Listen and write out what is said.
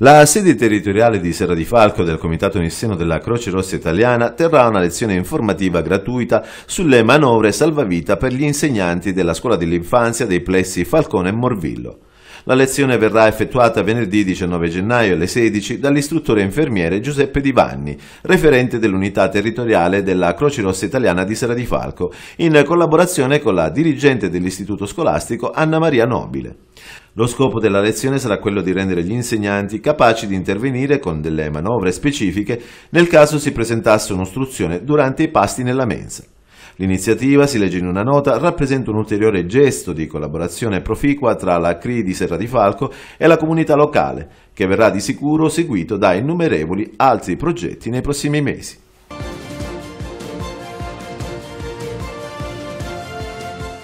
La sede territoriale di Serra di Falco del Comitato Nisseno della Croce Rossa Italiana terrà una lezione informativa gratuita sulle manovre salvavita per gli insegnanti della scuola dell'infanzia dei plessi Falcone e Morvillo. La lezione verrà effettuata venerdì 19 gennaio alle 16 dall'istruttore infermiere Giuseppe Di Vanni, referente dell'unità territoriale della Croce Rossa Italiana di Sera di Falco, in collaborazione con la dirigente dell'istituto scolastico Anna Maria Nobile. Lo scopo della lezione sarà quello di rendere gli insegnanti capaci di intervenire con delle manovre specifiche nel caso si presentasse un'ostruzione durante i pasti nella mensa. L'iniziativa, si legge in una nota, rappresenta un ulteriore gesto di collaborazione proficua tra la CRI di Serra di Falco e la comunità locale, che verrà di sicuro seguito da innumerevoli altri progetti nei prossimi mesi.